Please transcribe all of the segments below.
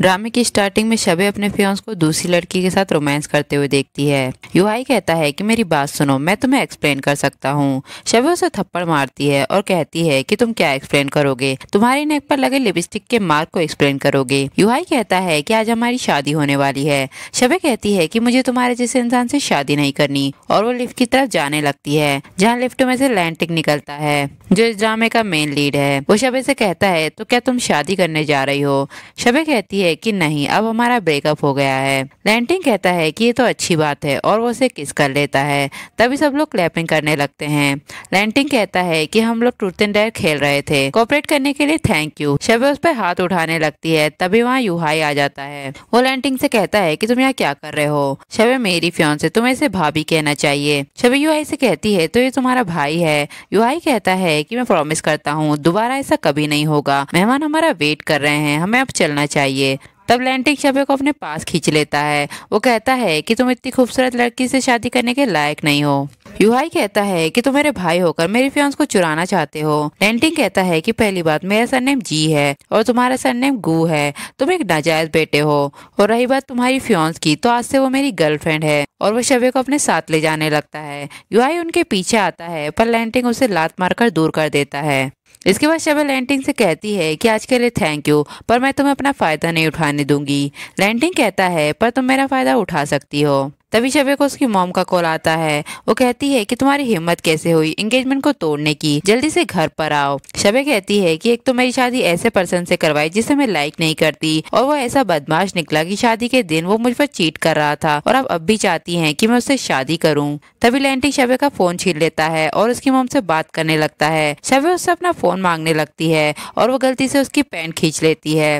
ड्रामे की स्टार्टिंग में शबे अपने फ्योन्स को दूसरी लड़की के साथ रोमांस करते हुए देखती है युवाई कहता है कि मेरी बात सुनो मैं तुम्हें एक्सप्लेन कर सकता हूँ शबे उसे थप्पड़ मारती है और कहती है कि तुम क्या एक्सप्लेन करोगे तुम्हारी नेक पर लगे लिपस्टिक के मार्क को एक्सप्लेन करोगे युवाई कहता है की आज हमारी शादी होने वाली है शबे कहती है की मुझे तुम्हारे जैसे इंसान ऐसी शादी नहीं करनी और वो लिफ्ट की तरफ जाने लगती है जहाँ लिफ्ट में से लैंटिक निकलता है जो इस ड्रामे का मेन लीड है वो शबे से कहता है तो क्या तुम शादी करने जा रही हो शबे कहती है है कि नहीं अब हमारा ब्रेकअप हो गया है लैंटिंग कहता है कि ये तो अच्छी बात है और वो उसे किस कर लेता है तभी सब लोग क्लैपिंग करने लगते हैं लैंटिंग कहता है कि हम लोग ट्रूथ एंड डेयर खेल रहे थे कॉपरेट करने के लिए थैंक यू शब उस पर हाथ उठाने लगती है तभी वहाँ यूहाई आ जाता है वो लैंटिंग से कहता है की तुम यहाँ क्या कर रहे हो शबे मेरी फ्योन से तुम्हें इसे भाभी कहना चाहिए शबे यूहाई से कहती है तो ये तुम्हारा भाई है यूहाई कहता है कि मैं प्रॉमिस करता हूँ दोबारा ऐसा कभी नहीं होगा मेहमान हमारा वेट कर रहे हैं हमें अब चलना चाहिए तब लैंटिक शबे को अपने पास खींच लेता है वो कहता है कि तुम इतनी खूबसूरत लड़की से शादी करने के लायक नहीं हो युहाई कहता है कि तुम मेरे भाई होकर मेरी फ्योन्स को चुराना चाहते हो लैंटिक कहता है कि पहली बात मेरा सरनेम जी है और तुम्हारा सरनेम गु है तुम एक नाजायज बेटे हो और रही बात तुम्हारी फ्योन्स की तो आज से वो मेरी गर्लफ्रेंड है और वो शबे को अपने साथ ले जाने लगता है यूहाई उनके पीछे आता है पर लैंटिंग उसे लात मारकर दूर कर देता है इसके बाद शबल लैंटिंग से कहती है कि आज के लिए थैंक यू पर मैं तुम्हें अपना फ़ायदा नहीं उठाने दूंगी लैंटिंग कहता है पर तुम मेरा फ़ायदा उठा सकती हो तभी शबे को उसकी मोम का कॉल आता है वो कहती है कि तुम्हारी हिम्मत कैसे हुई एंगेजमेंट को तोड़ने की जल्दी से घर पर आओ शबे कहती है कि एक तो मेरी शादी ऐसे पर्सन से करवाई जिसे मैं लाइक नहीं करती और वो ऐसा बदमाश निकला कि शादी के दिन वो मुझ पर चीट कर रहा था और अब अब भी चाहती है की मैं उससे शादी करूँ तभी लैंटी शबे का फोन छीन लेता है और उसकी मोम से बात करने लगता है शबे उससे अपना फोन मांगने लगती है और वो गलती से उसकी पैंट खींच लेती है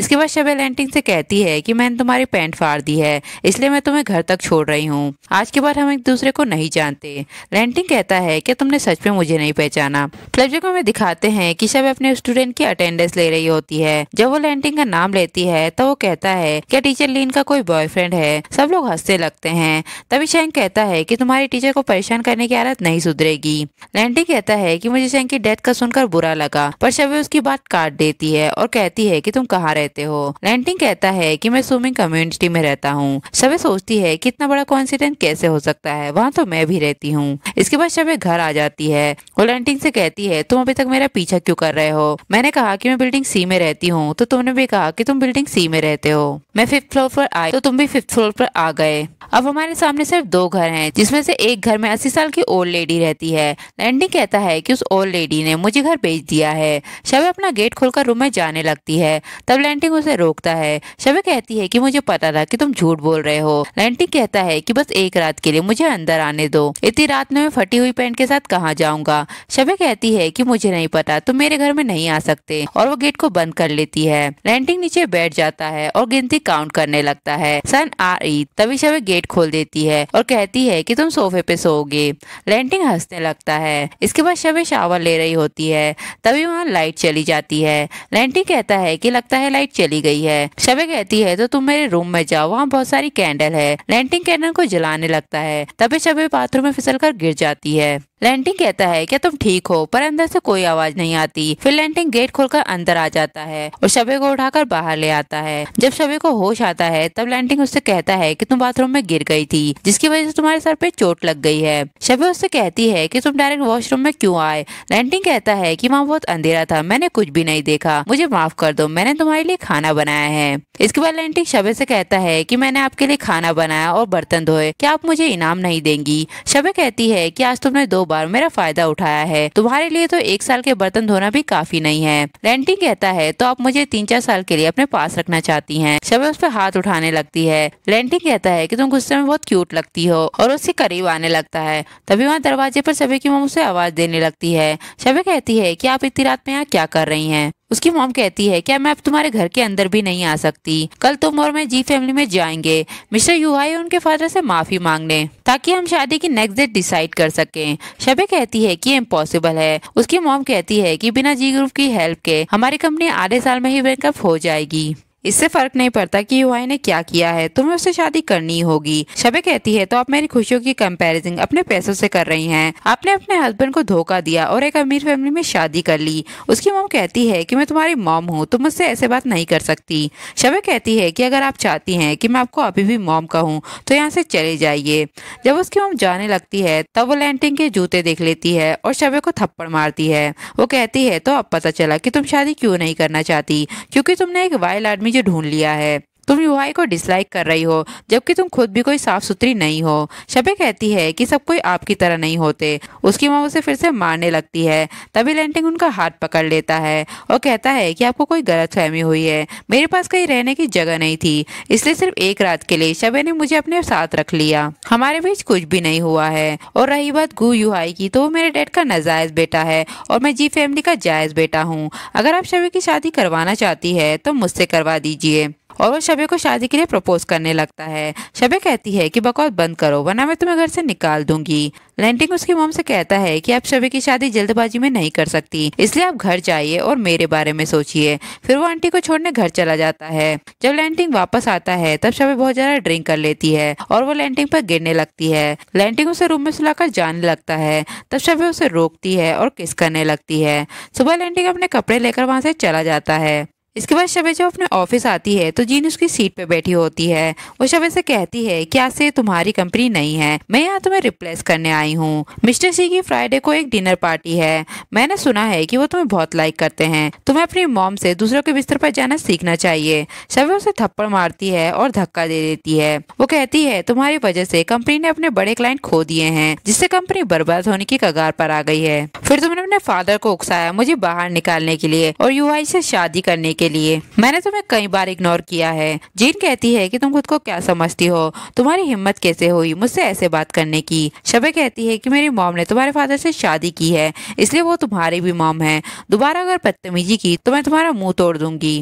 इसके बाद शबे लैंटिंग से कहती है की मैंने तुम्हारी पैंट फाड़ दी है इसलिए मैं तुम्हें घर तक छोड़ छोड़ रही हूँ आज के बाद हम एक दूसरे को नहीं जानते लेंटिंग कहता है कि तुमने सच में मुझे नहीं पहचाना फ्लेपजैक हमें दिखाते हैं कि सब अपने स्टूडेंट की अटेंडेंस ले रही होती है जब वो लेंटिंग का नाम लेती है तो वो कहता है क्या टीचर लीन का कोई बॉयफ्रेंड है सब लोग हंसते लगते हैं तभी शैंक कहता है कि तुम्हारी टीचर को परेशान करने की आदत नहीं सुधरेगी लेंटिंग कहता है कि मुझे शैंक की डेथ का सुनकर बुरा लगा पर शबे उसकी बात काट देती है और कहती है कि तुम कहाँ रहते हो लेंटिंग कहता है कि मैं स्विमिंग कम्युनिटी में रहता हूँ शबे सोचती है कितना बड़ा कॉन्सिडेंट कैसे हो सकता है वहाँ तो मैं भी रहती हूँ इसके बाद शबे घर आ जाती है ओलेंटिंग से कहती है तुम अभी तक मेरा पीछा क्यों कर रहे हो मैंने कहा कि मैं बिल्डिंग सी में रहती हूँ तो तुमने भी कहा कि तुम बिल्डिंग सी में रहते हो मैं फिफ्थ फ्लोर पर आई तो तुम भी फिफ्थ फ्लोर पर आ गए अब हमारे सामने सिर्फ दो घर हैं जिसमें से एक घर में अस्सी साल की ओल्ड लेडी रहती है लैंडिंग कहता है कि उस ओल्ड लेडी ने मुझे घर भेज दिया है शबे अपना गेट खोलकर रूम में जाने लगती है तब लैंडिंग उसे रोकता है शबे कहती है कि मुझे पता था कि तुम झूठ बोल रहे हो लैंडिंग कहता कहता है कि बस एक रात के लिए मुझे अंदर आने दो इतनी रात में मैं फटी हुई पैंट के साथ कहाँ जाऊंगा शबे कहती है कि मुझे नहीं पता तुम मेरे घर में नहीं आ सकते और वो गेट को बंद कर लेती है रेंटिंग नीचे बैठ जाता है और गिनती काउंट करने लगता है सन आ रही तभी शबे गेट खोल देती है और कहती है की तुम सोफे पे सोओगे रेंटिंग हंसने लगता है इसके बाद शबे शावर ले रही होती है तभी वहाँ लाइट चली जाती है रेंटिंग कहता है की लगता है लाइट चली गई है शबे कहती है तो तुम मेरे रूम में जाओ वहाँ बहुत सारी कैंडल है रेंटिंग कैनन को जलाने लगता है तभी शबे बाथरूम में फिसल गिर जाती है लैंटिंग कहता है क्या तुम ठीक हो पर अंदर से कोई आवाज नहीं आती फिर लैंटिंग गेट खोलकर अंदर आ जाता है और शबे को उठाकर बाहर ले आता है जब शबे को होश आता है तब लैंटिंग उससे कहता है कि तुम बाथरूम में गिर गई थी जिसकी वजह से तुम्हारे सर पे चोट लग गई है शबे उससे कहती है की तुम डायरेक्ट वॉशरूम में क्यूँ आए लैंटिंग कहता है की वहाँ बहुत अंधेरा था मैंने कुछ भी नहीं देखा मुझे माफ कर दो मैंने तुम्हारे लिए खाना बनाया है इसके बाद लैंटिंग शबे से कहता है की मैंने आपके लिए खाना बनाया और बर्तन धोए क्या आप मुझे इनाम नहीं देंगी शबे कहती है की आज तुमने दो बार मेरा फायदा उठाया है तुम्हारे लिए तो एक साल के बर्तन धोना भी काफी नहीं है रेंटिंग कहता है तो आप मुझे तीन चार साल के लिए अपने पास रखना चाहती है शबे उस पर हाथ उठाने लगती है रेंटिंग कहता है की तुम गुस्से में बहुत क्यूट लगती हो और उसके करीब आने लगता है तभी वहाँ दरवाजे पर शबे की मोम उसे आवाज देने लगती है शबे कहती है की आप इतनी रात में यहाँ क्या कर रही है उसकी मोम कहती है क्या मैं अब तुम्हारे घर के अंदर भी नहीं आ सकती कल तुम और मैं जी फैमिली में जाएंगे मिस्टर यूहाई उनके फादर से माफी मांगने ताकि हम शादी की नेक्स्ट डेट डिसाइड कर सकें शबे कहती है कि इम्पॉसिबल है उसकी मोम कहती है कि बिना जी ग्रुप की हेल्प के हमारी कंपनी आधे साल में ही ब्रेकअप हो जाएगी इससे फर्क नहीं पड़ता कि युवाई ने क्या किया है तुम्हें उससे शादी करनी होगी शबे कहती है तो आप मेरी खुशियों की कंपैरिजन अपने पैसों से कर रही हैं आपने अपने हस्बैंड को धोखा दिया और एक अमीर फैमिली में शादी कर ली उसकी मोम कहती है कि मैं तुम्हारी मोम हूँ तुम मुझसे ऐसे बात नहीं कर सकती शबे कहती है की अगर आप चाहती है की मैं आपको अभी भी मोम कहूँ तो यहाँ से चले जाइए जब उसकी मोम जाने लगती है तब वो लैंटिंग के जूते देख लेती है और शबे को थप्पड़ मारती है वो कहती है तो अब पता चला की तुम शादी क्यों नहीं करना चाहती क्यूँकी तुमने एक वाइल्ड आदमी मुझे ढूंढ लिया है तुम युवाई को डिसलाइक कर रही हो जबकि तुम खुद भी कोई साफ सुथरी नहीं हो शबे कहती है कि सब कोई आपकी तरह नहीं होते उसकी माँ उसे फिर से मारने लगती है तभी लेंटिंग उनका हाथ पकड़ लेता है और कहता है कि आपको कोई गलत फहमी हुई है मेरे पास कहीं रहने की जगह नहीं थी इसलिए सिर्फ एक रात के लिए शबे ने मुझे अपने साथ रख लिया हमारे बीच कुछ भी नहीं हुआ है और रही बात गु युवाई की तो वो मेरे डैड का नजायज बेटा है और मैं जी फैमिली का जायज बेटा हूँ अगर आप शबे की शादी करवाना चाहती है तो मुझसे करवा दीजिए और वह शबे को शादी के लिए प्रपोज करने लगता है शबे कहती है कि बकौत बंद करो वरना मैं तुम्हें घर से निकाल दूंगी लैंटिंग उसकी मोम से कहता है कि आप शबे की शादी जल्दबाजी में नहीं कर सकती इसलिए आप घर जाइए और मेरे बारे में सोचिए फिर वो आंटी को छोड़ने घर चला जाता है जब लैंटिंग वापस आता है तब शबे बहुत ज्यादा ड्रिंक कर लेती है और वो लैंटिंग पर गिरने लगती है लैंटिंग उसे रूम में सुलाकर जाने लगता है तब शबे उसे रोकती है और किस करने लगती है सुबह लैंटिंग अपने कपड़े लेकर वहाँ से चला जाता है इसके बाद शबे जब अपने ऑफिस आती है तो जीन उसकी सीट पे बैठी होती है वो शबे से कहती है कि आज से तुम्हारी कंपनी नहीं है मैं यहाँ तुम्हें रिप्लेस करने आई हूँ मिस्टर सी की फ्राइडे को एक डिनर पार्टी है मैंने सुना है कि वो तुम्हें बहुत लाइक करते हैं तुम्हें अपनी मॉम से दूसरों के बिस्तर पर जाना सीखना चाहिए शबे उसे थप्पड़ मारती है और धक्का दे देती है वो कहती है तुम्हारी वजह से कंपनी ने अपने बड़े क्लाइंट खो दिए हैं जिससे कंपनी बर्बाद होने की कगार पर आ गई है फिर तुमने अपने फादर को उकसाया मुझे बाहर निकालने के लिए और युवाई से शादी करने के लिए मैंने तुम्हें कई बार इग्नोर किया है जीन कहती है कि तुम खुद को क्या समझती हो तुम्हारी हिम्मत कैसे हुई मुझसे ऐसे बात करने की शबे कहती है कि मेरी मॉम ने तुम्हारे फादर से शादी की है इसलिए वो तुम्हारी भी मॉम है दोबारा अगर बदतमीजी की तो मैं तुम्हारा मुंह तोड़ दूंगी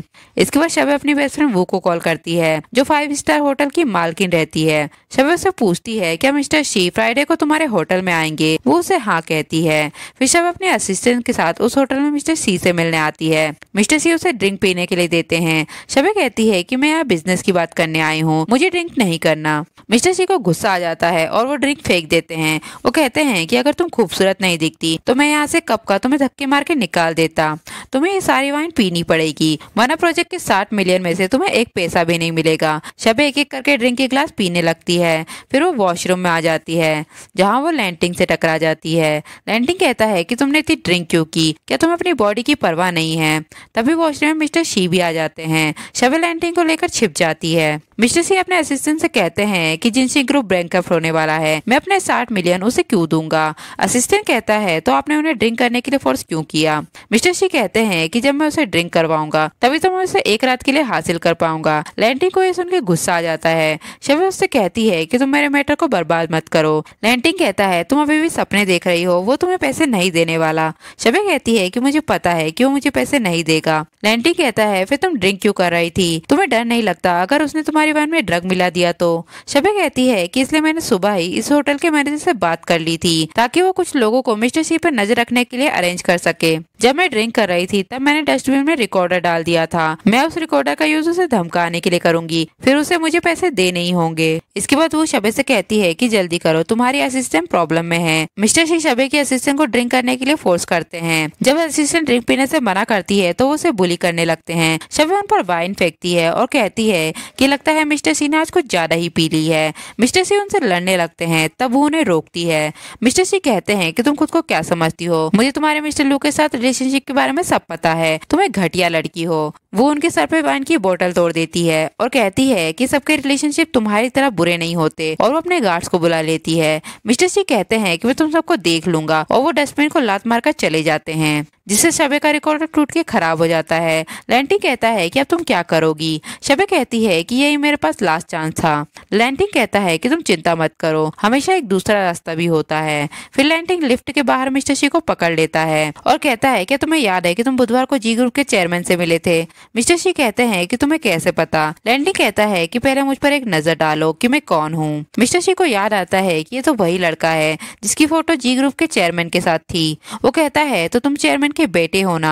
इसके बाद शबे अपनी बेस्ट फ्रेंड वो को कॉल करती है जो फाइव स्टार होटल की मालकिन रहती है शबे उसे पूछती है क्या मिस्टर शी फ्राइडे को तुम्हारे होटल में आएंगे वो उसे हाँ कहती है फिर शबे अपने असिस्टेंट के साथ उस होटल में मिस्टर सी से मिलने आती है मिस्टर सी उसे ड्रिंक पीने पीने के लिए देते हैं शबे कहती है कि मैं यहाँ बिजनेस की बात करने आई हूँ मुझे ड्रिंक नहीं करना मिस्टर सी को गुस्सा आ जाता है और वो ड्रिंक फेंक देते हैं वो कहते हैं कि अगर तुम खूबसूरत नहीं दिखती तो मैं यहाँ से कप का तुम्हें धक्के मार के निकाल देता तुम्हें ये सारी वाइन पीनी पड़ेगी वना प्रोजेक्ट के साठ मिलियन में से तुम्हें एक पैसा भी नहीं मिलेगा शबे एक एक करके ड्रिंक की ग्लास पीने लगती है फिर वो वॉशरूम में आ जाती है जहाँ वो लैंटिंग से टकरा जाती है लैंटिंग कहता है कि तुमने इतनी ड्रिंक क्यों की क्या तुम्हें अपनी बॉडी की परवाह नहीं है तभी वॉशरूम में मिस्टर शी भी आ जाते हैं शवल एंटिंग को लेकर छिप जाती है मिस्टर सिंह अपने असिस्टेंट से कहते हैं कि जिनसी ग्रुप ब्रेंक होने वाला है मैं अपने साठ मिलियन उसे क्यों दूंगा असिस्टेंट कहता है तो आपने उन्हें ड्रिंक करने के लिए फोर्स क्यों किया मिस्टर सिंह कहते हैं कि जब मैं उसे ड्रिंक करवाऊंगा तभी तो मैं उसे एक रात के लिए हासिल कर पाऊंगा लैंटिंग को यह सुनकर गुस्सा आ जाता है शवे उससे कहती है की तुम मेरे मैटर को बर्बाद मत करो लैंटिंग कहता है तुम अभी भी सपने देख रही हो वो तुम्हें पैसे नहीं देने वाला शबे कहती है की मुझे पता है की वो मुझे पैसे नहीं देगा लैंटिंग कहता है फिर तुम ड्रिंक क्यों कर रही थी तुम्हें डर नहीं लगता अगर उसने तुम्हारी वाइन में ड्रग मिला दिया तो शबे कहती है कि इसलिए मैंने सुबह ही इस होटल के मैनेजर से बात कर ली थी ताकि वो कुछ लोगों को मिस्टर सी पर नजर रखने के लिए अरेंज कर सके जब मैं ड्रिंक कर रही थी तब मैंने डस्टबिन में रिकॉर्डर डाल दिया था मैं उस रिकॉर्डर का यूज उसे धमकाने के लिए करूंगी फिर उसे मुझे पैसे दे नहीं होंगे इसके बाद वो शबे से कहती है कि जल्दी करो तुम्हारी असिस्टेंट प्रॉब्लम में है मिस्टर शी शबे के असिस्टेंट को ड्रिंक करने के लिए फोर्स करते हैं जब असिस्टेंट ड्रिंक पीने से मना करती है तो वो उसे बुली करने लगता लगते हैं शवे उन पर वाइन फेंकती है और कहती है कि लगता है मिस्टर सी ने आज कुछ ज़्यादा ही पी ली है मिस्टर सी उनसे लड़ने लगते हैं तब वो उन्हें रोकती है मिस्टर सी कहते हैं कि तुम खुद को क्या समझती हो मुझे तुम्हारे मिस्टर लू के साथ रिलेशनशिप के बारे में सब पता है तुम एक घटिया लड़की हो वो उनके सर पे वाइन की बोतल तोड़ देती है और कहती है कि सबके रिलेशनशिप तुम्हारी तरह बुरे नहीं होते और वो अपने गार्ड्स को बुला लेती है मिस्टर सी कहते हैं कि मैं तुम सबको देख लूंगा और वो डस्टबिन को लात मारकर चले जाते हैं जिससे शबे का रिकॉर्ड टूट के खराब हो जाता है लैंटिंग कहता है कि अब तुम क्या करोगी शबे कहती है कि यही मेरे पास लास्ट चांस था लैंटिंग कहता है कि तुम चिंता मत करो हमेशा एक दूसरा रास्ता भी होता है फिर लैंटिंग लिफ्ट के बाहर मिस्टर शी को पकड़ लेता है और कहता है क्या तुम्हें याद है की तुम बुधवार को जी ग्रुप के चेयरमैन से मिले थे मिस्टर शी कहते हैं की तुम्हें कैसे पता लैंडिंग कहता है की पहले मुझ पर एक नजर डालो की मैं कौन हूँ मिस्टर शी को याद आता है की ये तो वही लड़का है जिसकी फोटो जी ग्रुप के चेयरमैन के साथ थी वो कहता है तो तुम चेयरमैन उनके बेटे होना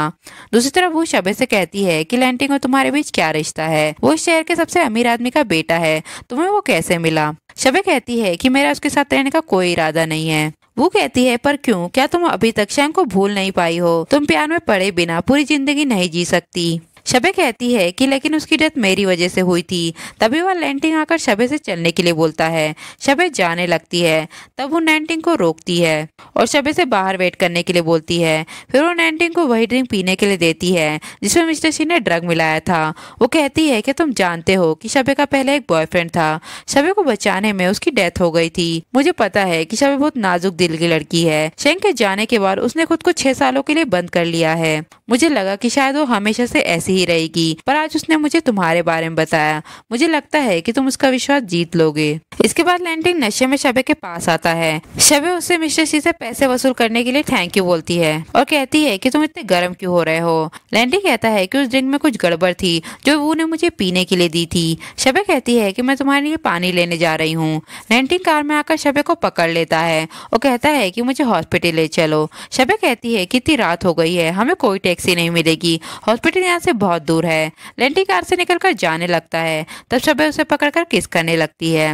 दूसरी तरफ वो शबे से कहती है कि लैंटिंग और तुम्हारे बीच क्या रिश्ता है वो शहर के सबसे अमीर आदमी का बेटा है तुम्हें वो कैसे मिला शबे कहती है कि मेरा उसके साथ रहने का कोई इरादा नहीं है वो कहती है पर क्यों क्या तुम अभी तक शैंग को भूल नहीं पाई हो तुम प्यार में पड़े बिना पूरी जिंदगी नहीं जी सकती शबे कहती है कि लेकिन उसकी डेथ मेरी वजह से हुई थी तभी वह लैंटिंग आकर शबे से चलने के लिए बोलता है शबे जाने लगती है तब वो नैंटिंग को रोकती है और शबे से बाहर वेट करने के लिए बोलती है फिर वो नैंटिंग को वही ड्रिंक पीने के लिए देती है जिसमें मिस्टर सिंह ने ड्रग मिलाया था वो कहती है कि तुम जानते हो कि शबे का पहले एक बॉयफ्रेंड था शबे को बचाने में उसकी डेथ हो गई थी मुझे पता है कि शबे बहुत नाजुक दिल की लड़की है शेंग के जाने के बाद उसने खुद को छह सालों के लिए बंद कर लिया है मुझे लगा कि शायद वो हमेशा से ऐसी ही रहेगी पर आज उसने मुझे तुम्हारे बारे में बताया मुझे लगता है कि तुम उसका विश्वास जीत लोगे इसके बाद लैंडिंग नशे में शबे के पास आता है शबे उससे मिस्टर सी से पैसे वसूल करने के लिए थैंक यू बोलती है और कहती है कि तुम इतने गर्म क्यों हो रहे हो लैंडिंग कहता है कि उस ड्रिंक में कुछ गड़बड़ थी जो वो ने मुझे पीने के लिए दी थी शबे कहती है कि मैं तुम्हारे लिए पानी लेने जा रही हूँ लैंडिंग कार में आकर शबे को पकड़ लेता है और कहता है कि मुझे हॉस्पिटल ले चलो शबे कहती है कि इतनी रात हो गई है हमें कोई टैक्सी नहीं मिलेगी हॉस्पिटल यहाँ से बहुत दूर है लेंटी कार से निकलकर जाने लगता है तब शबे उसे पकड़कर किस करने लगती है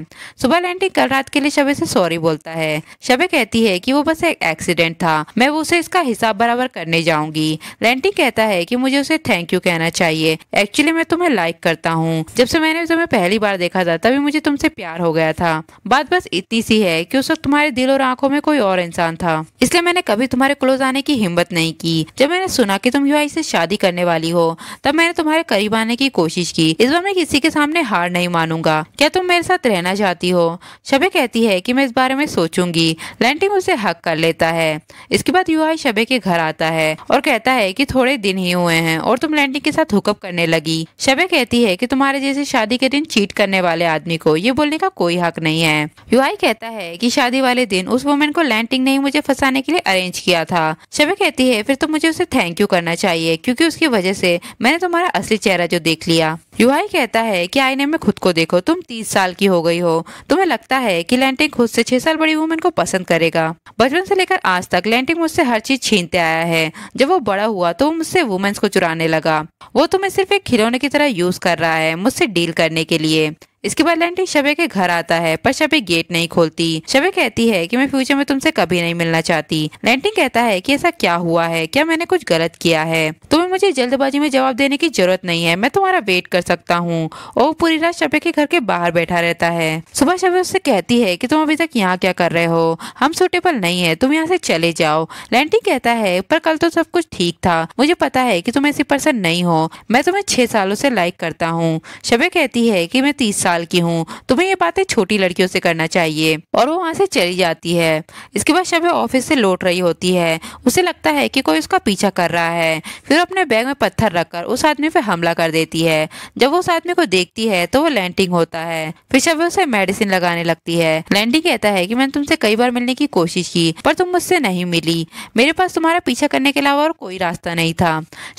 सुबह लेंटी कल रात के लिए शबे से सॉरी बोलता है शबे कहती है कि वो बस एक एक्सीडेंट था मैं वो उसे इसका हिसाब बराबर करने जाऊंगी लेंटी कहता है कि मुझे उसे थैंक यू कहना चाहिए एक्चुअली मैं तुम्हें लाइक करता हूँ जब से मैंने तुम्हें पहली बार देखा था तभी मुझे तुमसे प्यार हो गया था बात बस इतनी सी है की उस वक्त तुम्हारे दिल और आंखों में कोई और इंसान था इसलिए मैंने कभी तुम्हारे क्लोज आने की हिम्मत नहीं की जब मैंने सुना की तुम यू से शादी करने वाली हो तब मैंने तुम्हारे करीब आने की कोशिश की इस बार मैं किसी के सामने हार नहीं मानूंगा क्या तुम मेरे साथ रहना चाहती हो शबे कहती है कि मैं इस बारे में सोचूंगी लैंटिंग उसे हक कर लेता है इसके बाद युवा शबे के घर आता है और कहता है कि थोड़े दिन ही हुए हैं और तुम लैंटिंग के साथ हुकअप करने लगी शबे कहती है कि तुम्हारे जैसे शादी के दिन चीट करने वाले आदमी को ये बोलने का कोई हक नहीं है युआई कहता है की शादी वाले दिन उस वुमेन को लैंटिंग ने मुझे फंसाने के लिए अरेंज किया था शबे कहती है फिर तो मुझे उसे थैंक यू करना चाहिए क्योंकि उसकी वजह से मैं मैंने तुम्हारा असली चेहरा जो देख लिया युवा कहता है कि आईने में खुद को देखो तुम तीस साल की हो गई हो तुम्हें लगता है कि लैंटिंग खुद से छह साल बड़ी वुमेन को पसंद करेगा बचपन से लेकर आज तक लैंटिंग मुझसे हर चीज छीनते आया है जब वो बड़ा हुआ तो मुझसे वुमेन्स को चुराने लगा वो तुम्हें सिर्फ एक खिलौने की तरह यूज कर रहा है मुझसे डील करने के लिए इसके बाद लैंटी शबे के घर आता है पर शबे गेट नहीं खोलती शबे कहती है कि मैं फ्यूचर में तुमसे कभी नहीं मिलना चाहती लैंटिंग कहता है कि ऐसा क्या हुआ है क्या मैंने कुछ गलत किया है तुम्हें मुझे जल्दबाजी में जवाब देने की जरूरत नहीं है मैं तुम्हारा वेट कर सकता हूँ और पूरी रात शबे के घर के बाहर बैठा रहता है सुबह शबे उससे कहती है की तुम अभी तक यहाँ क्या कर रहे हो हम सूटेबल नहीं है तुम यहाँ से चले जाओ लैंटिंग कहता है पर कल तो सब कुछ ठीक था मुझे पता है की तुम ऐसी पर्सन नहीं हो मैं तुम्हें छह सालों से लाइक करता हूँ शबे कहती है की मैं तीस साल की हूँ तुम्हें ये बातें छोटी लड़कियों से करना चाहिए और वो वहाँ से चली जाती है इसके बाद शबे ऑफिस से लौट रही होती है उसे लगता है कि कोई उसका पीछा कर रहा है फिर अपने बैग में पत्थर रखकर उस आदमी पर हमला कर देती है जब वो उस आदमी को देखती है तो वो लैंडिंग होता है फिर शबे उसे मेडिसिन लगाने लगती है लैंडिंग कहता है की मैंने तुमसे कई बार मिलने की कोशिश की पर तुम मुझसे नहीं मिली मेरे पास तुम्हारा पीछा करने के अलावा और कोई रास्ता नहीं था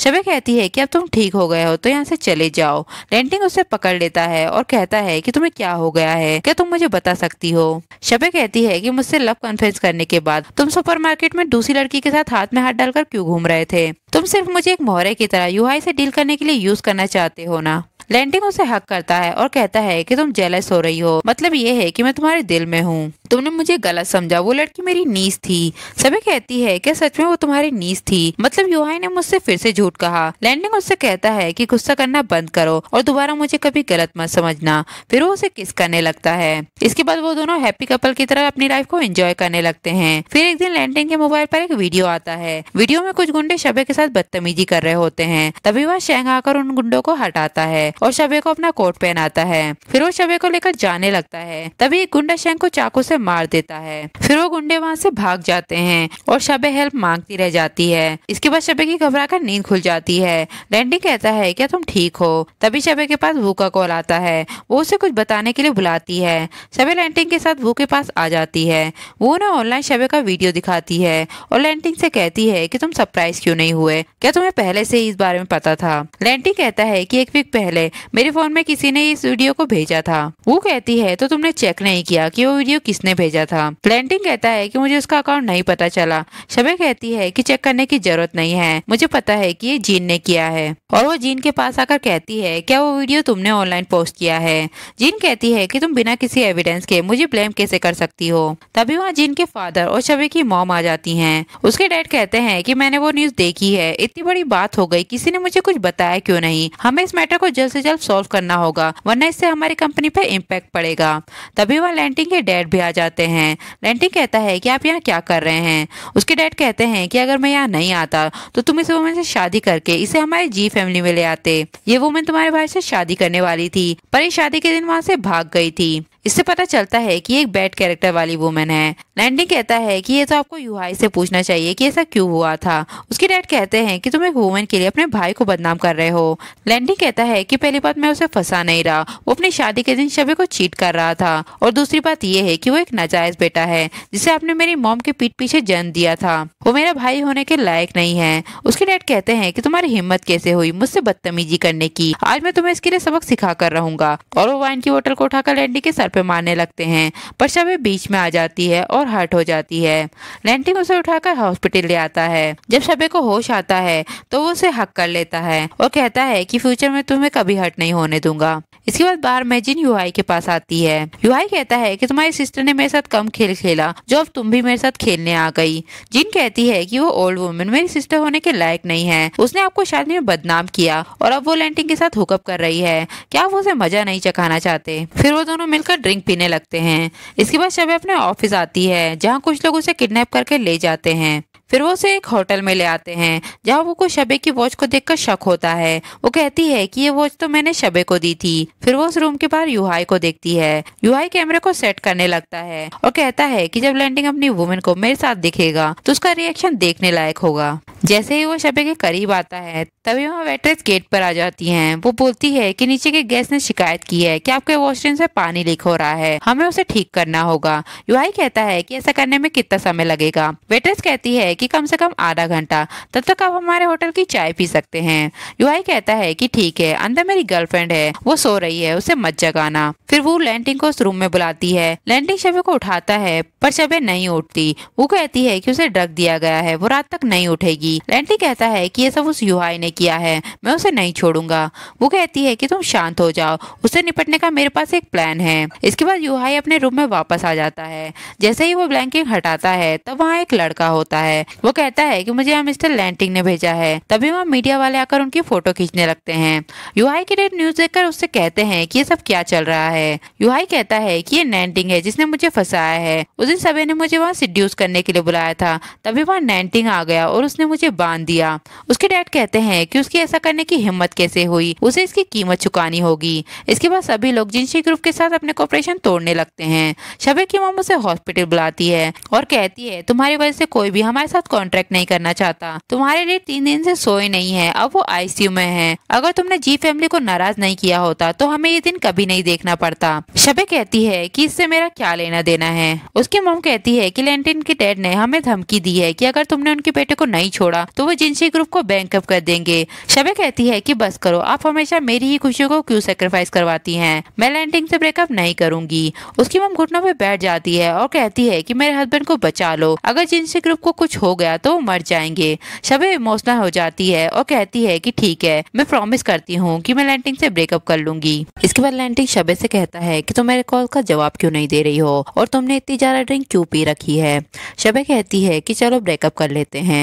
शबे कहती है की अब तुम ठीक हो गए हो तो यहाँ से चले जाओ लैंडिंग उसे पकड़ लेता है और कहता है कि तुम्हें क्या हो गया है क्या तुम मुझे बता सकती हो शबे कहती है कि मुझसे लव कॉन्फ्रेंस करने के बाद तुम सुपरमार्केट में दूसरी लड़की के साथ हाथ में हाथ डालकर क्यों घूम रहे थे तुम सिर्फ मुझे एक मोहरे की तरह यूआई से डील करने के लिए यूज करना चाहते हो ना लैंडिंग उसे हक करता है और कहता है कि तुम जेलस हो रही हो मतलब ये है कि मैं तुम्हारे दिल में हूँ तुमने मुझे गलत समझा वो लड़की मेरी नीस थी सभी कहती है कि सच में वो तुम्हारी नीस थी मतलब युवा ने मुझसे फिर से झूठ कहा लैंडिंग उससे कहता है कि गुस्सा करना बंद करो और दोबारा मुझे कभी गलत मत समझना फिर वो उसे किस करने लगता है इसके बाद वो दोनों हैप्पी कपल की तरह अपनी लाइफ को एंजॉय करने लगते है फिर एक दिन लैंडिंग के मोबाइल पर एक वीडियो आता है वीडियो में कुछ गुंडे शबे के साथ बदतमीजी कर रहे होते हैं तभी वह शेंग आकर उन गुंडों को हटाता है और शबे को अपना कोट पहनाता है फिर वो शबे को लेकर जाने लगता है तभी एक गुंडा शैंक को चाकू से मार देता है फिर वो गुंडे वहाँ से भाग जाते हैं और शबे हेल्प मांगती रह जाती है इसके बाद शबे की घबरा कर नींद खुल जाती है डैंडी कहता है क्या तुम ठीक हो तभी शबे के पास वू का कॉल आता है वो उसे कुछ बताने के लिए बुलाती है शबे लैंटिंग के साथ वू के पास आ जाती है वो ना ऑनलाइन शबे का वीडियो दिखाती है और लैंटिंग से कहती है कि तुम सरप्राइज क्यों नहीं हुए क्या तुम्हें पहले से इस बारे में पता था लैंटिंग कहता है कि एक वीक पहले पहले मेरे फोन में किसी ने इस वीडियो को भेजा था वो कहती है तो तुमने चेक नहीं किया कि वो वीडियो किसने भेजा था प्लेंटिंग कहता है कि मुझे उसका अकाउंट नहीं पता चला शबे कहती है कि चेक करने की जरूरत नहीं है मुझे पता है कि ये जीन ने किया है और वो जीन के पास आकर कहती है क्या वो वीडियो तुमने ऑनलाइन पोस्ट किया है जीन कहती है की तुम बिना किसी एविडेंस के मुझे ब्लेम कैसे कर सकती हो तभी वहाँ जीन के फादर और शबे की मोम आ जाती है उसके डैड कहते हैं की मैंने वो न्यूज़ देखी है इतनी बड़ी बात हो गई किसी ने मुझे कुछ बताया क्यों नहीं हमें इस मैटर को जस्ट से जल्द सॉल्व करना होगा वरना इससे हमारी कंपनी पर इम्पैक्ट पड़ेगा तभी वह लैंटिंग के डैड भी आ जाते हैं लैंटिंग कहता है कि आप यहाँ क्या कर रहे हैं उसके डैड कहते हैं कि अगर मैं यहाँ नहीं आता तो तुम इस वुमेन से शादी करके इसे हमारी जी फैमिली में ले आते ये वुमेन तुम्हारे भाई से शादी करने वाली थी पर ये शादी के दिन वहाँ से भाग गई थी इससे पता चलता है कि एक बैड कैरेक्टर वाली वुमेन है लैंडिंग कहता है कि ये तो आपको युवाई से पूछना चाहिए कि ऐसा क्यों हुआ था उसके डैड कहते हैं कि तुम एक वुमेन के लिए अपने भाई को बदनाम कर रहे हो लैंडिंग कहता है कि पहली बात मैं उसे फंसा नहीं रहा वो अपनी शादी के दिन शबे को चीट कर रहा था और दूसरी बात ये है की वो एक नाजायज बेटा है जिसे आपने मेरी मोम के पीठ पीछे जन्म दिया था वो मेरा भाई होने के लायक नहीं है उसके डैड कहते हैं की तुम्हारी हिम्मत कैसे हुई मुझसे बदतमीजी करने की आज मैं तुम्हें इसके लिए सबक सिखा कर रहूंगा और वो वाइन की बोटल को उठाकर लैंडिंग के सर पे मारने लगते हैं पर शबे बीच में आ जाती है और हर्ट हो जाती है लैंटिंग उसे उठाकर हॉस्पिटल ले आता है जब शबे को होश आता है तो वो उसे हक कर लेता है और कहता है कि फ्यूचर में तुम्हें कभी हर्ट नहीं होने दूंगा इसके बाद बार मैजिन युवाई के पास आती है युवाई कहता है कि तुम्हारी सिस्टर ने मेरे साथ कम खेल खेला जो अब तुम भी मेरे साथ खेलने आ गई जिन कहती है कि वो ओल्ड वुमेन मेरी सिस्टर होने के लायक नहीं है उसने आपको शादी में बदनाम किया और अब वो लैंटिंग के साथ हुकअप कर रही है क्या वो उसे मजा नहीं चखाना चाहते फिर वो दोनों मिलकर ड्रिंक पीने लगते हैं इसके बाद शबे अपने ऑफिस आती है जहाँ कुछ लोग उसे किडनैप करके ले जाते हैं फिर वो उसे एक होटल में ले आते हैं जहाँ वो को शबे की वॉच को देखकर शक होता है वो कहती है कि ये वॉच तो मैंने शबे को दी थी फिर वो उस रूम के बाहर यूहाई को देखती है यूहाई कैमरे को सेट करने लगता है और कहता है कि जब लैंडिंग अपनी वुमेन को मेरे साथ दिखेगा तो उसका रिएक्शन देखने लायक होगा जैसे ही वो शबे के करीब आता है तभी वहाँ वेटरेस गेट पर आ जाती हैं। वो बोलती है कि नीचे के गेस्ट ने शिकायत की है कि आपके वॉशरूम से पानी लीक हो रहा है हमें उसे ठीक करना होगा युवाई कहता है कि ऐसा करने में कितना समय लगेगा वेटरेस कहती है कि कम से कम आधा घंटा तब तक आप हमारे होटल की चाय पी सकते हैं युवाई कहता है की ठीक है अंदर मेरी गर्लफ्रेंड है वो सो रही है उसे मत जगाना फिर वो लैंडिंग को उस रूम में बुलाती है लैंडिंग शबे को उठाता है पर शबे नहीं उठती वो कहती है कि उसे ड्रग दिया गया है वो रात तक नहीं उठेगी जाएगी लैंडली कहता है कि ये सब उस युहाई ने किया है मैं उसे नहीं छोड़ूंगा वो कहती है कि तुम शांत हो जाओ उसे निपटने का मेरे पास एक प्लान है इसके बाद युहाई अपने रूम में वापस आ जाता है जैसे ही वो ब्लैंकिंग हटाता है तब वहाँ एक लड़का होता है वो कहता है कि मुझे मिस्टर लैंटिंग ने भेजा है तभी वहाँ मीडिया वाले आकर उनकी फोटो खींचने लगते हैं युहाई के डेट न्यूज देखकर उससे कहते हैं कि ये सब क्या चल रहा है युहाई कहता है कि ये नैंटिंग है जिसने मुझे फंसाया है उस दिन सभी ने मुझे वहाँ सिड्यूस करने के लिए बुलाया था तभी वहाँ नैंटिंग आ गया और उसने मुझे मुझे बांध दिया उसके डैड कहते हैं कि उसकी ऐसा करने की हिम्मत कैसे हुई उसे इसकी कीमत चुकानी होगी इसके बाद सभी लोग जिनशी ग्रुप के साथ अपने कॉपरेशन तोड़ने लगते हैं शबे की मोम उसे हॉस्पिटल बुलाती है और कहती है तुम्हारी वजह से कोई भी हमारे साथ कॉन्ट्रैक्ट नहीं करना चाहता तुम्हारे लिए तीन दिन से सोए नहीं है अब वो आईसीयू में है अगर तुमने जी फैमिली को नाराज नहीं किया होता तो हमें ये दिन कभी नहीं देखना पड़ता शबे कहती है की इससे मेरा क्या लेना देना है उसकी मोम कहती है की लेंटिन के डैड ने हमें धमकी दी है की अगर तुमने उनके बेटे को नहीं छोड़ा छोड़ा तो वो जिनसी ग्रुप को बैंकअप कर देंगे शबे कहती है कि बस करो आप हमेशा मेरी ही खुशियों को क्यों सेक्रीफाइस करवाती हैं मैं लैंडिंग से ब्रेकअप नहीं करूंगी उसकी मम घुटनों पे बैठ जाती है और कहती है कि मेरे हस्बैंड को बचा लो अगर जिनसी ग्रुप को कुछ हो गया तो वो मर जाएंगे शबे इमोशनल हो जाती है और कहती है की ठीक है मैं प्रॉमिस करती हूँ की मैं लैंडिंग से ब्रेकअप कर लूंगी इसके बाद लैंडिंग शबे से कहता है की तुम मेरे कॉल का जवाब क्यों नहीं दे रही हो और तुमने इतनी ज्यादा ड्रिंक क्यों पी रखी है शबे कहती है की चलो ब्रेकअप कर लेते हैं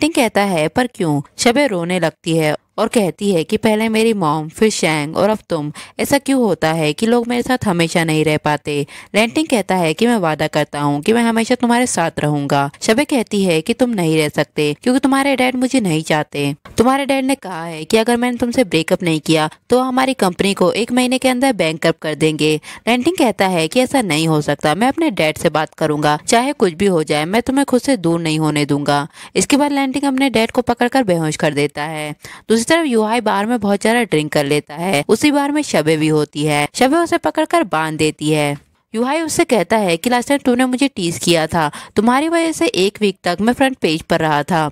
पेंटिंग कहता है पर क्यों शबे रोने लगती है और कहती है कि पहले मेरी मॉम फिर शैंग और अब तुम ऐसा क्यों होता है कि लोग मेरे साथ हमेशा नहीं रह पाते लैंटिंग कहता है कि मैं वादा करता हूँ कि मैं हमेशा तुम्हारे साथ रहूंगा शबे कहती है कि तुम नहीं रह सकते क्योंकि तुम्हारे डैड मुझे नहीं चाहते तुम्हारे डैड ने कहा है कि अगर मैंने तुमसे ब्रेकअप नहीं किया तो हमारी कंपनी को एक महीने के अंदर बैंक कर देंगे लैंटिंग कहता है की ऐसा नहीं हो सकता मैं अपने डैड से बात करूंगा चाहे कुछ भी हो जाए मैं तुम्हें खुद से दूर नहीं होने दूंगा इसके बाद लैंटिंग अपने डैड को पकड़ बेहोश कर देता है दूसरी तरफ यूआई बार में बहुत ज्यादा ड्रिंक कर लेता है उसी बार में शबे भी होती है शबे उसे पकड़कर बांध देती है यूहाई उससे कहता है कि लास्ट टाइम तूने मुझे टीज किया था तुम्हारी वजह से एक वीक तक मैं फ्रंट पेज पर रहा था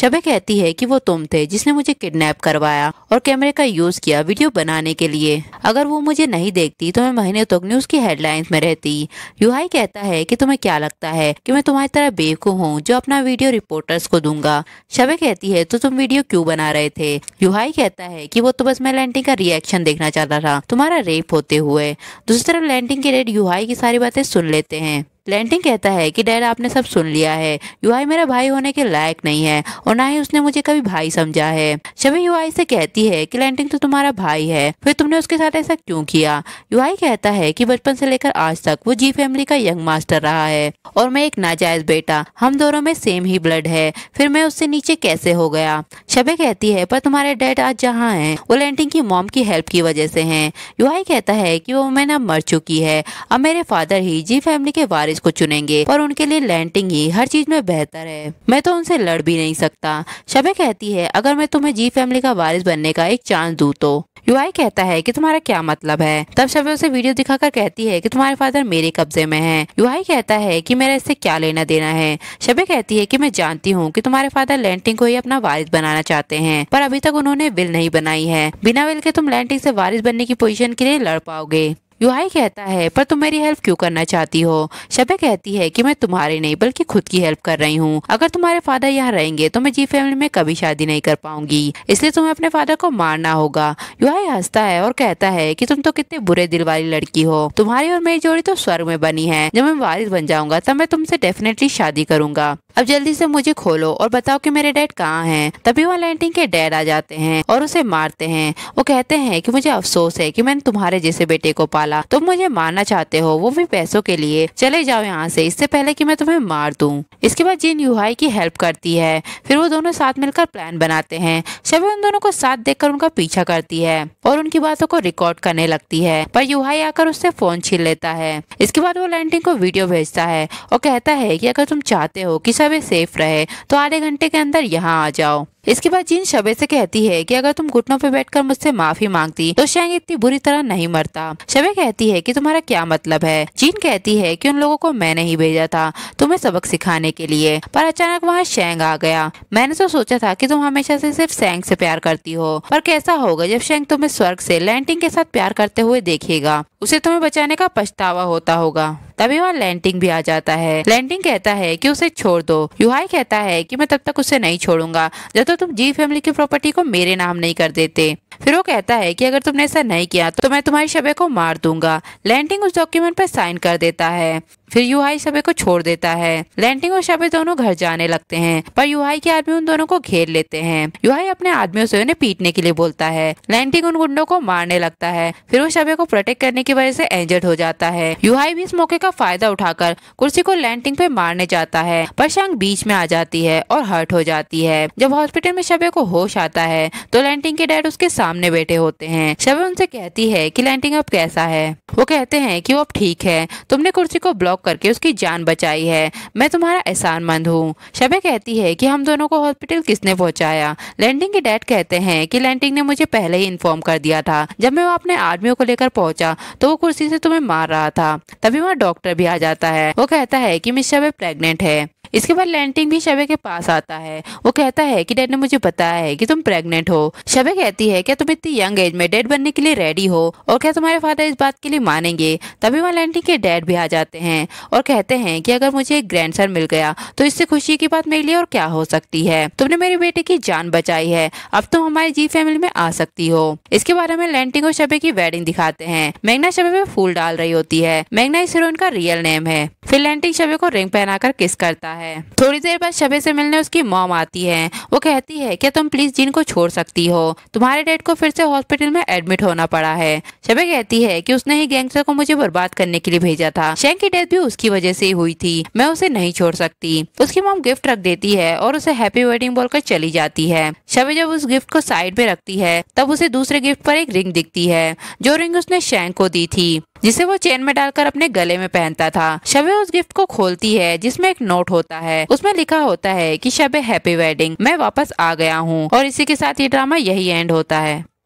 शबे कहती है कि वो तुम थे जिसने मुझे किडनैप करवाया और कैमरे का यूज किया वीडियो बनाने के लिए अगर वो मुझे नहीं देखती तो मैं महीने तक न्यूज की हेडलाइंस में रहती यूहाई कहता है की तुम्हें क्या लगता है की मैं तुम्हारी तरह बेकू हूँ जो अपना वीडियो रिपोर्टर्स को दूंगा शबे कहती है तो तुम वीडियो क्यूँ बना रहे थे यूहाई कहता है की वो तो बस मैं लैंडिंग का रिएक्शन देखना चाहता था तुम्हारा रेप होते हुए दूसरी तरफ लैंडिंग के रेट यूहाई की सारी बातें सुन लेते हैं लैंडिंग कहता है कि डैड आपने सब सुन लिया है युवाई मेरा भाई होने के लायक नहीं है और ना ही उसने मुझे कभी भाई समझा है शबी युवाई से कहती है कि लैंडिंग तो तुम्हारा भाई है फिर तुमने उसके साथ ऐसा क्यों किया युवाई कहता है कि बचपन से लेकर आज तक वो जी फैमिली का यंग मास्टर रहा है और मैं एक नाजायज बेटा हम दोनों में सेम ही ब्लड है फिर मैं उससे नीचे कैसे हो गया शबे कहती है पर तुम्हारे डैड आज जहाँ है वो लैंडिंग की मॉम की हेल्प की वजह से है युवाई कहता है की वो मैं मर चुकी है अब मेरे फादर ही जी फैमिली के वारिस कॉलेज को चुनेंगे पर उनके लिए लैंडिंग ही हर चीज में बेहतर है मैं तो उनसे लड़ भी नहीं सकता शबे कहती है अगर मैं तुम्हें जी फैमिली का वारिस बनने का एक चांस दू तो युवाई कहता है कि तुम्हारा क्या मतलब है तब शबे उसे वीडियो दिखाकर कहती है कि तुम्हारे फादर मेरे कब्जे में हैं। युवाई कहता है कि मेरा इससे क्या लेना देना है शबे कहती है कि मैं जानती हूँ कि तुम्हारे फादर लैंटिंग को ही अपना वारिस बनाना चाहते हैं पर अभी तक उन्होंने विल नहीं बनाई है बिना विल के तुम लैंटिंग से वारिस बनने की पोजिशन के लिए लड़ पाओगे युवाई कहता है पर तुम मेरी हेल्प क्यों करना चाहती हो शबे कहती है कि मैं तुम्हारी नहीं बल्कि खुद की हेल्प कर रही हूँ अगर तुम्हारे फादर यहाँ रहेंगे तो मैं जी फैमिली में कभी शादी नहीं कर पाऊंगी इसलिए तुम्हें अपने फादर को मारना होगा यूहाई हंसता है और कहता है कि तुम तो कितने बुरे दिल वाली लड़की हो तुम्हारी और मेरी जोड़ी तो स्वर्ग में बनी है जब मैं वारिस बन जाऊंगा तब मैं तुमसे डेफिनेटली शादी करूंगा अब जल्दी से मुझे खोलो और बताओ कि मेरे डैड कहाँ हैं तभी वो लैंटिंग के डैड आ जाते हैं और उसे मारते हैं वो कहते हैं कि मुझे अफसोस है कि मैंने तुम्हारे जैसे बेटे को पाला डाला तुम मुझे मारना चाहते हो वो भी पैसों के लिए चले जाओ यहाँ से इससे पहले कि मैं तुम्हें मार दूँ इसके बाद जिन यूहाई की हेल्प करती है फिर वो दोनों साथ मिलकर प्लान बनाते हैं शबी उन दोनों को साथ देख उनका पीछा करती है और उनकी बातों को रिकॉर्ड करने लगती है पर यूहाई आकर उससे फोन छीन लेता है इसके बाद वो लैंडिंग को वीडियो भेजता है और कहता है की अगर तुम चाहते हो की सभी सेफ रहे तो आधे घंटे के अंदर यहाँ आ जाओ इसके बाद जीन शबे से कहती है कि अगर तुम घुटनों पे बैठकर मुझसे माफी मांगती तो शेंग इतनी बुरी तरह नहीं मरता शबे कहती है कि तुम्हारा क्या मतलब है जीन कहती है कि उन लोगों को मैंने ही भेजा था तुम्हें सबक सिखाने के लिए पर अचानक वहाँ शेंग आ गया मैंने तो सोचा था कि तुम हमेशा से सिर्फ सेंग से प्यार करती हो पर कैसा होगा जब शेंग तुम्हें स्वर्ग से लैंडिंग के साथ प्यार करते हुए देखेगा उसे तुम्हें बचाने का पछतावा होता होगा तभी वहाँ लैंडिंग भी आ जाता है लैंडिंग कहता है की उसे छोड़ दो युहाई कहता है की मैं तब तक उसे नहीं छोड़ूंगा जब तक तुम जी फैमिली की प्रॉपर्टी को मेरे नाम नहीं कर देते फिर वो कहता है कि अगर तुमने ऐसा नहीं किया तो मैं तुम्हारी शबे को मार दूंगा लैंडिंग उस डॉक्यूमेंट पर साइन कर देता है फिर यूहाई शबे को छोड़ देता है लैंडिंग और शबे दोनों घर जाने लगते हैं पर यूहाई के आदमी उन दोनों को घेर लेते हैं युवाई अपने आदमियों से उन्हें पीटने के लिए बोलता है लैंडिंग उन गुंडों को मारने लगता है फिर वो शबे को प्रोटेक्ट करने की वजह से एंजर्ड हो जाता है यूहाई भी इस मौके का फायदा उठाकर कुर्सी को लैंडिंग पे मारने जाता है पर शंग बीच में आ जाती है और हर्ट हो जाती है जब हॉस्पिटल में शबे को होश आता है तो लैंडिंग के डैड उसके सामने बैठे होते हैं शबे उनसे कहती है की लैंडिंग अब कैसा है वो कहते हैं की वो अब ठीक है तुमने कुर्सी को ब्लॉक जॉब करके उसकी जान बचाई है मैं तुम्हारा एहसान मंद हूँ शबे कहती है कि हम दोनों को हॉस्पिटल किसने पहुँचाया लैंडिंग के डैड कहते हैं कि लैंडिंग ने मुझे पहले ही इन्फॉर्म कर दिया था जब मैं वो अपने आदमियों को लेकर पहुंचा तो वो कुर्सी से तुम्हें मार रहा था तभी वहाँ डॉक्टर भी आ जाता है वो कहता है की मिस शबे प्रेगनेंट है इसके बाद लैंटिंग भी शबे के पास आता है वो कहता है कि डैड ने मुझे बताया है कि तुम प्रेग्नेंट हो शबे कहती है क्या तुम इतनी यंग एज में डैड बनने के लिए रेडी हो और क्या तुम्हारे फादर इस बात के लिए मानेंगे तभी वहाँ लैंटिंग के डैड भी आ जाते हैं और कहते हैं कि अगर मुझे एक ग्रैंड मिल गया तो इससे खुशी की बात मेरे लिए और क्या हो सकती है तुमने मेरे बेटे की जान बचाई है अब तुम हमारी जी फैमिली में आ सकती हो इसके बाद हमें लैंटिंग और शबे की वेडिंग दिखाते हैं मैगना शबे में फूल डाल रही होती है मैगना इस हीरोइन का रियल नेम है फिर लैंटिंग शबे को रिंग कर किस करता है है थोड़ी देर बाद शबे से मिलने उसकी मॉम आती है वो कहती है क्या तुम प्लीज जीन को छोड़ सकती हो तुम्हारे डैड को फिर से हॉस्पिटल में एडमिट होना पड़ा है शबे कहती है कि उसने ही गैंगस्टर को मुझे बर्बाद करने के लिए भेजा था शेंग की डेथ भी उसकी वजह से ही हुई थी मैं उसे नहीं छोड़ सकती उसकी मॉम गिफ्ट रख देती है और उसे हैप्पी वेडिंग बोलकर चली जाती है शबे जब उस गिफ्ट को साइड में रखती है तब उसे दूसरे गिफ्ट पर एक रिंग दिखती है जो रिंग उसने शेंग को दी थी जिसे वो चेन में डालकर अपने गले में पहनता था शबे उस गिफ्ट को खोलती है जिसमें एक नोट होता है उसमें लिखा होता है कि शबे हैप्पी वेडिंग मैं वापस आ गया हूँ और इसी के साथ ये ड्रामा यही एंड होता है